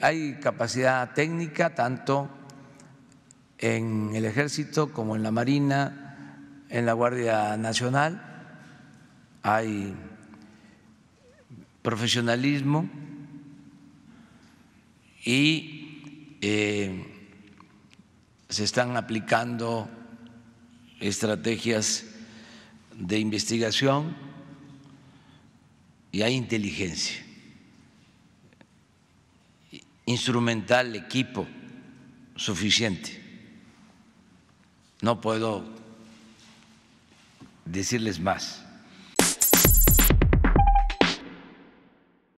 Hay capacidad técnica tanto en el ejército como en la marina, en la Guardia Nacional. Hay profesionalismo y eh, se están aplicando estrategias de investigación y hay inteligencia instrumental, equipo suficiente. No puedo decirles más.